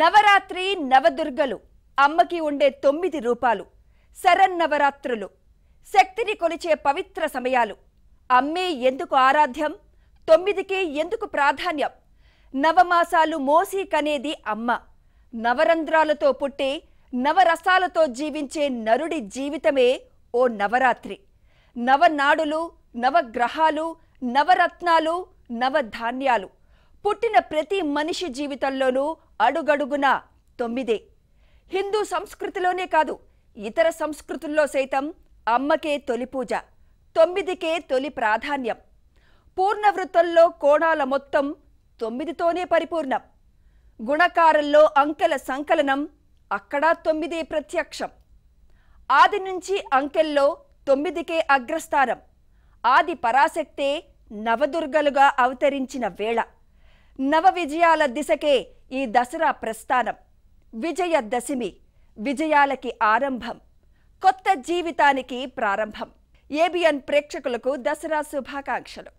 నవరాత్రి నవదుర్గలు అమ్మకి ఉండే తొమ్మిది రూపాలు శరన్నవరాత్రులు శక్తిని కొలిచే పవిత్ర సమయాలు అమ్మే ఎందుకు ఆరాధ్యం తొమ్మిదికి ఎందుకు ప్రాధాన్యం నవమాసాలు మోసి కనేది అమ్మ నవరంధ్రాలతో పుట్టి నవరసాలతో జీవించే నరుడి జీవితమే ఓ నవరాత్రి నవనాడులు నవగ్రహాలు నవరత్నాలు నవధాన్యాలు పుట్టిన ప్రతి మనిషి జీవితంలోనూ అడుగడుగున తొమ్మిదే హిందూ సంస్కృతిలోనే కాదు ఇతర సంస్కృతుల్లో సైతం అమ్మకే తొలి పూజ తొమ్మిదికే తొలి ప్రాధాన్యం పూర్ణవృత్తంలో కోణాల మొత్తం తొమ్మిదితోనే పరిపూర్ణం గుణకారంలో అంకెల సంకలనం అక్కడా తొమ్మిదే ప్రత్యక్షం ఆది నుంచి అంకెల్లో తొమ్మిదికే అగ్రస్థానం ఆది పరాశక్తే నవదుర్గలుగా అవతరించిన వేళ నవ విజయాల దిశకే ఈ దసరా ప్రస్థానం విజయదశమి విజయాలకి ఆరంభం కొత్త జీవితానికి ప్రారంభం ఏబిఎన్ ప్రేక్షకులకు దసరా శుభాకాంక్షలు